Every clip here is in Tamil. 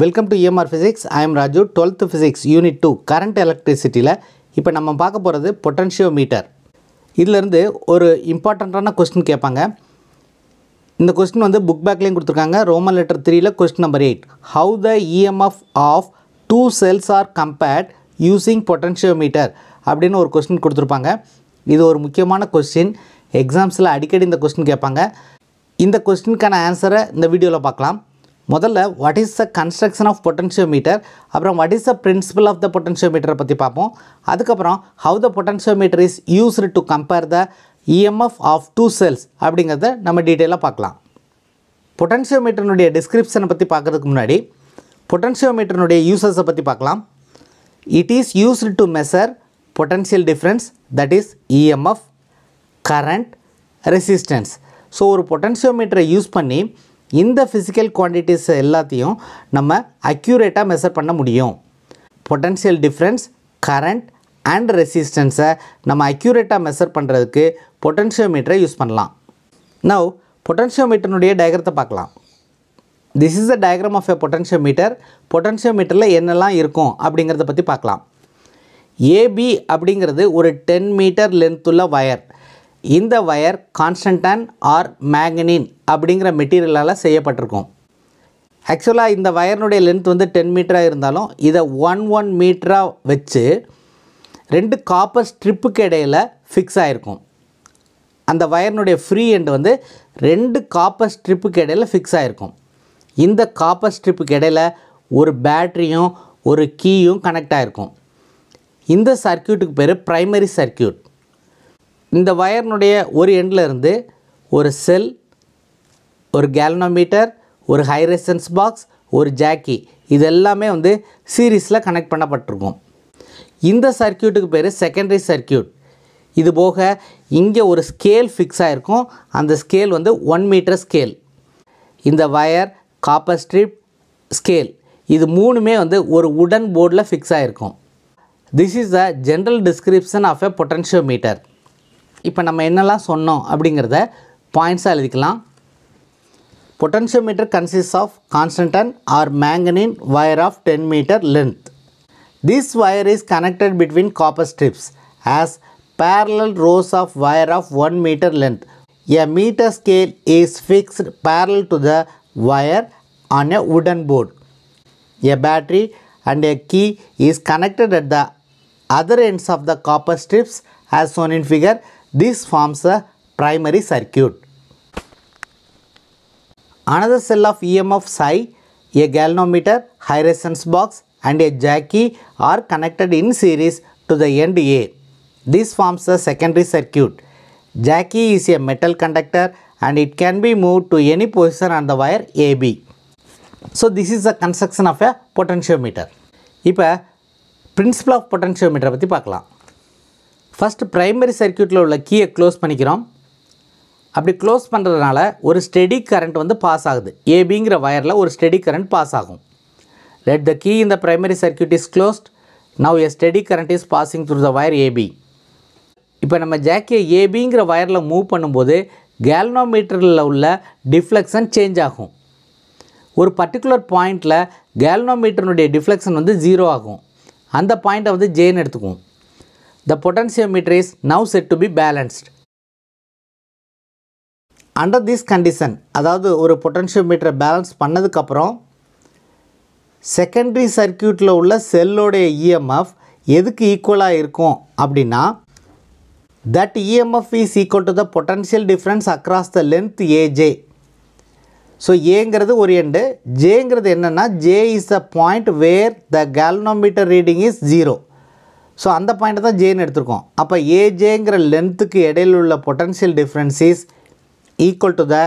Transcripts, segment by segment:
Welcome to EMR physics I am Raju twelfth physics unit two current எலக்ட்ரிசிட்டியில் இப்போ நம்ம பார்க்க போகிறது பொட்டன்ஷியோ மீட்டர் இதிலேருந்து ஒரு இம்பார்ட்டண்ட்டான கொஸ்டின் கேட்பாங்க இந்த கொஸ்டின் வந்து புக் பேக்லேயும் கொடுத்துருக்காங்க ரோமன் லெட்டர் த்ரீயில் question number eight how the EMF of two cells are compared using potentiometer அப்படின்னு ஒரு கொஸ்டின் கொடுத்துருப்பாங்க இது ஒரு முக்கியமான கொஸ்டின் எக்ஸாம்ஸில் அடிக்கடி இந்த கொஸ்டின் கேட்பாங்க இந்த கொஸ்டினுக்கான ஆன்சரை இந்த வீடியோவில் பார்க்கலாம் முதல்ல what is the construction of meter அப்புறம் what is the principle of the மீட்டரை பற்றி பார்ப்போம் அதுக்கப்புறம் how the meter is used to compare the EMF of two cells அப்படிங்கிறத நம்ம டீட்டெயிலாக பார்க்கலாம் பொட்டன்ஷியோமீட்டர்னுடைய டிஸ்கிரிப்ஷனை பற்றி பார்க்குறதுக்கு முன்னாடி பொட்டன்ஷியோமீட்டர்னுடைய யூசஸை பற்றி பார்க்கலாம் it is used to measure potential difference that is EMF current resistance so ஒரு மீட்டரை யூஸ் பண்ணி இந்த ஃபிசிக்கல் குவான்டிட்டிஸ் எல்லாத்தையும் நம்ம அக்யூரேட்டாக மெஷர் பண்ண முடியும் பொட்டன்ஷியல் டிஃப்ரென்ஸ் கரண்ட் அண்ட் ரெசிஸ்டன்ஸை நம்ம அக்யூரேட்டாக மெஷர் பண்ணுறதுக்கு பொட்டன்ஷியோமீட்டரை யூஸ் பண்ணலாம் நவ் பொட்டன்ஷியோமீட்டருடைய டயக்ரத்தை பார்க்கலாம் this is the diagram of a potentiometer பொட்டன்ஷியோமீட்டரில் என்னெல்லாம் இருக்கும் அப்படிங்கிறத பற்றி பார்க்கலாம் ஏபி அப்படிங்கிறது ஒரு டென் மீட்டர் லென்த்துள்ள வயர் இந்த ஒயர் கான்ஸ்டன்டன் ஆர் மேங்கனின் அப்படிங்கிற மெட்டீரியலால் செய்யப்பட்டிருக்கும் ஆக்சுவலாக இந்த வயர்னுடைய லென்த் வந்து டென் மீட்டராக இருந்தாலும் இதை ஒன் ஒன் மீட்டராக வச்சு ரெண்டு காப்பர் ஸ்ட்ரிப்புக்கு இடையில் ஃபிக்ஸ் ஆகிருக்கும் அந்த வயர்னுடைய ஃப்ரீ எண்டு வந்து ரெண்டு காப்பர் ஸ்ட்ரிப்புக்கு இடையில் ஃபிக்ஸ் ஆகிருக்கும் இந்த காப்பர் ஸ்ட்ரிப்புக்கு இடையில் ஒரு பேட்ரியும் ஒரு கீயும் கனெக்ட் ஆகிருக்கும் இந்த சர்க்கியூட்டுக்கு பேர் ப்ரைமரி சர்க்கியூட் இந்த வயர்னுடைய ஒரு எண்டில் இருந்து ஒரு செல் ஒரு கேலனோமீட்டர் ஒரு ஹை ரெசன்ஸ் பாக்ஸ் ஒரு ஜாக்கி இது எல்லாமே வந்து சீரீஸில் கனெக்ட் பண்ணப்பட்டிருக்கும் இந்த சர்க்கியூட்டுக்கு பேர் செகண்டரி சர்க்கியூட் இது போக இங்கே ஒரு ஸ்கேல் ஃபிக்ஸ் ஆகிருக்கும் அந்த ஸ்கேல் வந்து ஒன் மீட்டர் ஸ்கேல் இந்த வயர் காப்பர் ஸ்ட்ரிப் ஸ்கேல் இது மூணுமே வந்து ஒரு உடன் போர்டில் ஃபிக்ஸ் ஆகிருக்கும் this is a general description of a meter இப்போ நம்ம என்னெல்லாம் சொன்னோம் அப்படிங்கிறத பாயிண்ட்ஸாக எழுதிக்கலாம் potentiometer consists of constantan or manganin wire of ten meter length this wire is connected between copper strips as parallel rows of wire of one meter length a meter scale is fixed parallel to the wire on a wooden board a battery and a key is connected at the other ends of the copper strips as shown in figure This forms a primary circuit. Another cell of EMF psi, a galvanometer, high resistance box and a jacky are connected in series to the end A. This forms a secondary circuit. Jacky is a metal conductor and it can be moved to any position on the wire AB. So this is the construction of a potentiometer. Now, principle of potentiometer first primary சர்க்கியூட்டில் உள்ள கீயை க்ளோஸ் பண்ணிக்கிறோம் அப்படி க்ளோஸ் பண்ணுறதுனால ஒரு ஸ்டெடி கரண்ட் வந்து பாஸ் ஆகுது ஏபிங்கிற வயரில் ஒரு ஸ்டெடி கரண்ட் பாஸ் ஆகும் லெட் த கீ இந்த primary circuit is closed now a steady current is passing through the wire AB இப்போ நம்ம ஜாக்கியை ஏபிங்கிற வயரில் மூவ் பண்ணும்போது கேல்னோமீட்டரில் உள்ள டிஃப்ளெக்ஷன் சேஞ்ச் ஆகும் ஒரு பர்டிகுலர் பாயிண்டில் கேல்னோமீட்டருடைய டிஃப்ளெக்ஷன் வந்து ஜீரோ ஆகும் அந்த பாயிண்ட்டை வந்து ஜேன்னு எடுத்துக்குவோம் The potentiometer is now said to be balanced. Under this condition அதாவது ஒரு பொட்டன்ஷியோமீட்டரை பேலன்ஸ் பண்ணதுக்கப்புறம் செகண்டரி circuitல உள்ள செல்லோடைய இஎம்எஃப் e எதுக்கு ஈக்குவலாக இருக்கும் அப்படின்னா that EMF is equal to the potential difference across the length AJ so ஏங்கிறது ஒரு எண்டு ஜேங்கிறது என்னென்னா J is the point where the galvanometer reading is zero so அந்த பாயிண்ட்டை தான் ஜேன்னு எடுத்திருக்கோம் அப்போ ஏஜேங்கிற லென்த்துக்கு இடையில் உள்ள potential difference is equal to the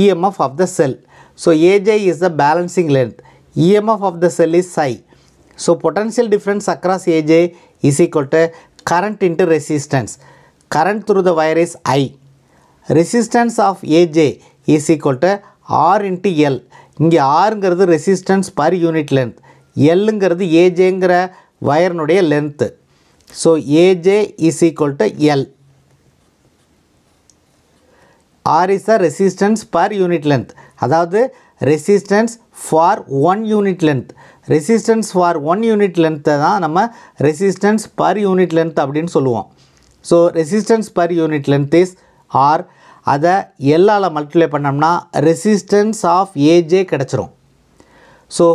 EMF of the cell so AJ is the balancing length EMF of the cell is psi so potential difference across AJ is equal to current into resistance current through the wire is I resistance of AJ is equal to R into L இங்கே ஆருங்கிறது ரெசிஸ்டன்ஸ் பர் யூனிட் லென்த் எல்லுங்கிறது ஏஜேங்கிற வயர்னுடைய length So, AJ is equal to L. R is the resistance per unit length. அதாவது resistance for one unit length. resistance for one unit length தான் நம்ம resistance per unit length அப்படின்னு சொல்லுவோம். So, resistance per unit length is R. அதை எல்லால் மல்டிப்ளை பண்ணோம்னா resistance of AJ கிடச்சிரும். So,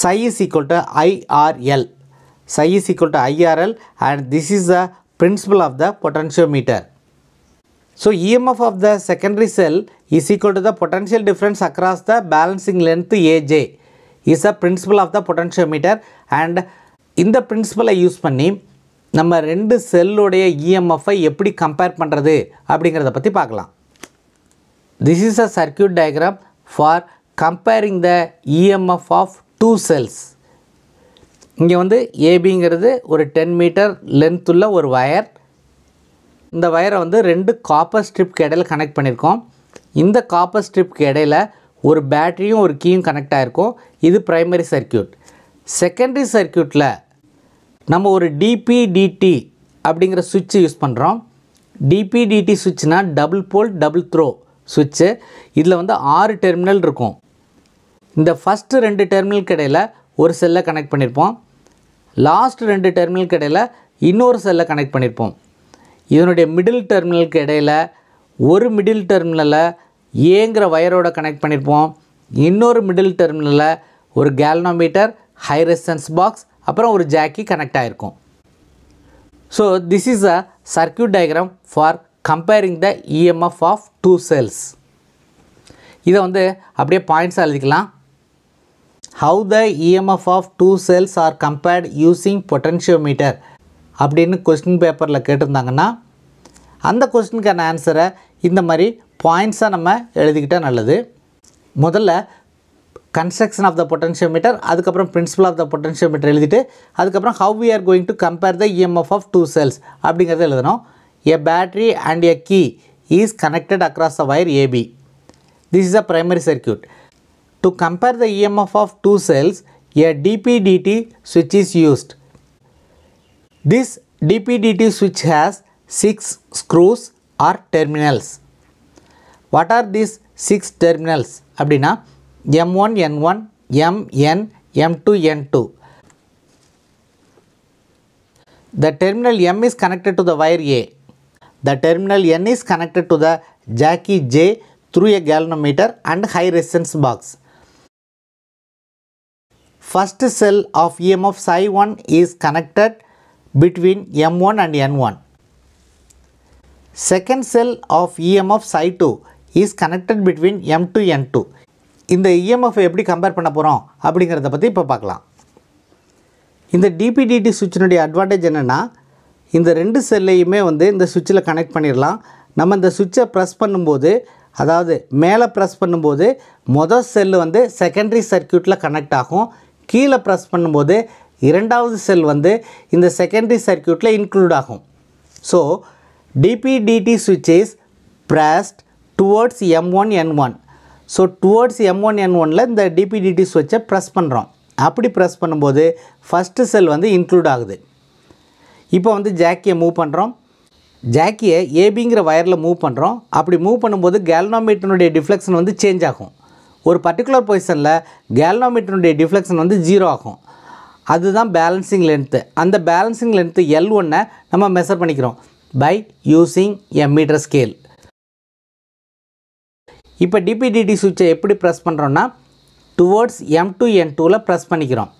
psi is equal to IRL. psi is equal to IRL and this is the principle of the potentiometer. So EMF of the secondary cell is equal to the potential difference across the balancing length AJ is the principle of the potentiometer and இந்த பிரின்சிபலை யூஸ் பண்ணி நம்ம ரெண்டு செல்லுடைய இஎம்எஃப்பை எப்படி கம்பேர் பண்ணுறது அப்படிங்கிறத பற்றி பார்க்கலாம் this is a circuit diagram for comparing the EMF of two cells இங்கே வந்து ஏபிங்கிறது ஒரு டென் மீட்டர் லென்த் உள்ள ஒரு ஒயர் இந்த ஒயரை வந்து ரெண்டு காப்பர் ஸ்ட்ரிப்க்கு இடையில் கனெக்ட் பண்ணியிருக்கோம் இந்த காப்பர் ஸ்ட்ரிப்க்கு இடையில் ஒரு பேட்டரியும் ஒரு கீயும் கனெக்ட் ஆகிருக்கும் இது ப்ரைமரி சர்க்கியூட் செகண்டரி சர்க்கியூட்டில் நம்ம ஒரு டிபிடிடி அப்படிங்கிற சுவிட்சு யூஸ் பண்ணுறோம் டிபிடிடி சுவிட்ச்னால் டபுள் போல் டபுள் த்ரோ சுவிட்சு இதில் வந்து ஆறு டெர்மினல் இருக்கும் இந்த ஃபஸ்ட்டு ரெண்டு டெர்மினலுக்கு இடையில் ஒரு செல்லை கனெக்ட் பண்ணியிருப்போம் லாஸ்ட் ரெண்டு டெர்மினலுக்கு இடையில் இன்னொரு செல்லை கனெக்ட் பண்ணியிருப்போம் இதனுடைய மிடில் டெர்மினலுக்கு இடையில் ஒரு மிடில் டெர்மினலை ஏங்கிற வயரோட கனெக்ட் பண்ணியிருப்போம் இன்னொரு மிடில் டெர்மினலில் ஒரு கேல்னோமீட்டர் ஹை ரெசன்ஸ் பாக்ஸ் அப்புறம் ஒரு ஜாக்கி கனெக்ட் ஆகிருக்கும் so this is a circuit diagram for comparing the EMF of two cells இதை வந்து அப்படியே பாயிண்ட்ஸாக எழுதிக்கலாம் how the EMF of two cells are compared using potentiometer அப்படின்னு கொஸ்டின் பேப்பரில் கேட்டிருந்தாங்கன்னா அந்த கொஸ்டினுக்கான ஆன்சரை இந்த மாதிரி பாயிண்ட்ஸாக நம்ம எழுதிக்கிட்டால் நல்லது முதல்ல கன்ஸ்ட்ரக்ஷன் ஆஃப் த பொட்டன்ஷியோமீட்டர் அதுக்கப்புறம் பிரின்சிபல் ஆஃப் த பொட்டன்ஷியோமீட்டர் எழுதிட்டு அதுக்கப்புறம் how we are going to compare the EMF of two cells அப்படிங்கிறத எழுதணும் a battery and a key is connected across the wire AB this is a primary circuit To compare the EMF of two cells, a DPDT switch is used. This DPDT switch has 6 screws or terminals. What are these 6 terminals? அப்படினா M1, N1, mnm 2 N2. The terminal M is connected to the wire A. The terminal N is connected to the Jackie J through a galvanometer and high resistance box. first cell of EMF psi1 is connected between M1 and N1. Second cell of EMF psi2 is connected between M2 N2. இந்த EMF எப்படி கம்பேர் பண்ண போகிறோம் அப்படிங்கிறத பற்றி இப்போ பார்க்கலாம் இந்த டிபிடிடி சுவிட்சினுடைய அட்வான்டேஜ் என்னென்னா இந்த ரெண்டு செல்லையுமே வந்து இந்த சுவிட்சில் கனெக்ட் பண்ணிடலாம் நம்ம இந்த சுவிட்சை ப்ரெஸ் பண்ணும்போது அதாவது மேலே ப்ரெஸ் பண்ணும்போது மொதல் செல்லு வந்து செகண்டரி சர்க்கியூட்டில் கனெக்ட் ஆகும் கீழே ப்ரெஸ் பண்ணும்போது இரண்டாவது செல் வந்து இந்த செகண்டரி சர்க்கியூட்டில் இன்க்ளூட் ஆகும் ஸோ டிபிடிடி சுவிட்ச் is pressed towards M one N one so towards M one N ஒனில் இந்த டிபிடிடி சுவிட்சை ப்ரெஸ் பண்ணுறோம் அப்படி ப்ரெஸ் பண்ணும்போது ஃபஸ்ட்டு செல் வந்து இன்க்ளூட் ஆகுது இப்போ வந்து ஜாக்கியை மூவ் பண்ணுறோம் ஜாக்கியை ஏபிங்கிற வயரில் மூவ் பண்ணுறோம் அப்படி மூவ் பண்ணும்போது கேல்னோமீட்டனுடைய டிஃப்ளெக்ஷன் வந்து சேஞ்ச் ஆகும் ஒரு பர்டிகுலர் பொசிஷனில் கேல்னோமீட்டருடைய டிஃப்ளெக்ஷன் வந்து ஜீரோ ஆகும் அதுதான் பேலன்சிங் லென்த்து அந்த பேலன்சிங் லென்த்து எல் ஒன்றை நம்ம மெஷர் பண்ணிக்கிறோம் by using a meter scale இப்போ டிபிடிடி சுவிட்சை எப்படி ப்ரெஸ் பண்ணுறோன்னா டுவோர்ட்ஸ் எம் டூ என் டூவில் ப்ரெஸ் பண்ணிக்கிறோம்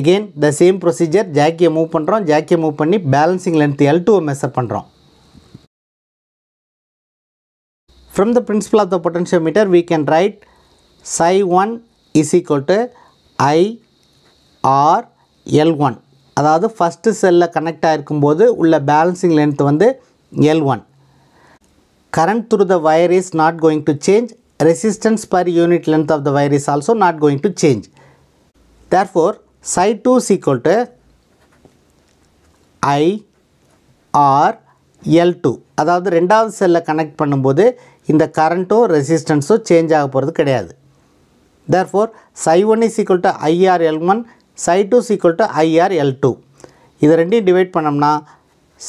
எகெயின் த சேம் ப்ரொசீஜர் ஜாக்கியை மூவ் பண்ணுறோம் ஜாக்கியை மூவ் பண்ணி பேலன்சிங் லென்த் எல் டூவை மெஷர் பண்ணுறோம் from the the of the potentiometer we can write psi one is equal to I R L one அதாவது ஃபஸ்ட்டு செல்லில் கனெக்ட் ஆகிருக்கும்போது உள்ள பேலன்சிங் லென்த் வந்து L one current through the wire is not going to change resistance per unit length of the wire is also not going to change therefore psi two is equal to I R L two அதாவது ரெண்டாவது செல்லை கனெக்ட் பண்ணும்போது இந்த கரண்ட்டும் ரெசிஸ்டன்ஸும் சேஞ்ச் ஆக போகிறது கிடையாது psi one is equal therefore psi1 is equal to IRL1 psi2 is IR L two இது ரெண்டையும் டிவைட் பண்ணோம்னா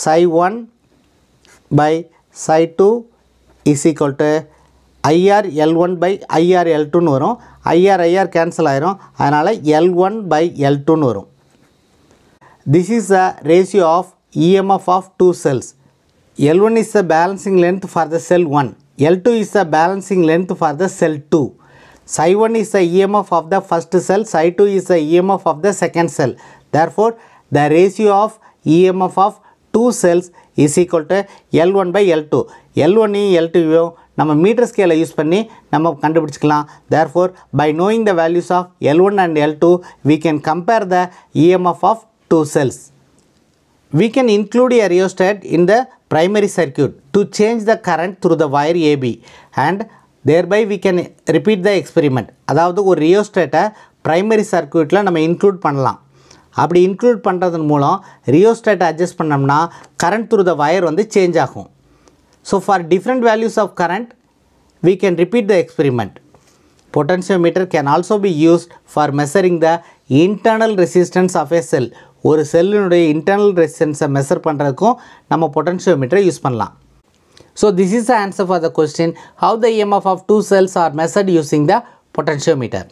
psi psi1 by psi2 is equal to IR L one by IR L டூன்னு வரும் ஐஆர் ஐஆர் கேன்சல் ஆயிரும் அதனால் எல் ஒன் பை எல் டூன்னு வரும் this is the ratio of EMF of two cells L one is the balancing length for the cell one L two is the balancing length for the cell two psi 1 is the EMF of the first cell, psi 2 is the EMF of the second cell. Therefore, the ratio of EMF of two cells is equal to L1 by L2. L1 L2 நம்ம 2 we use யூஸ் பண்ணி நம்ம கண்டுபிடிச்சிக்கலாம் therefore by knowing the l of L one and L two we can compare the EMF of we can include a rheostat in the primary circuit to change the current through the wire AB and thereby we can repeat the experiment அதாவது ஒரு ரியோஸ்டேட்டை ப்ரைமரி சர்க்கியூட்டில் நம்ம இன்க்ளூட் பண்ணலாம் அப்படி இன்க்ளூட் பண்ணுறதன் மூலம் ரியோஸ்டேட்டை அட்ஜஸ்ட் பண்ணோம்னா கரண்ட் த்ரூ த வயர் வந்து சேஞ்ச் ஆகும் so for different values of current we can repeat the experiment potentiometer can also be use for measuring the internal resistance of a cell ஒரு செல்லினுடைய இன்டர்னல் ரெசிஸ்டன்ஸை மெஷர் பண்ணுறதுக்கும் நம்ம மீட்டரை யூஸ் பண்ணலாம் So this is the answer for the question how the EMF of two cells are measured using the potentiometer.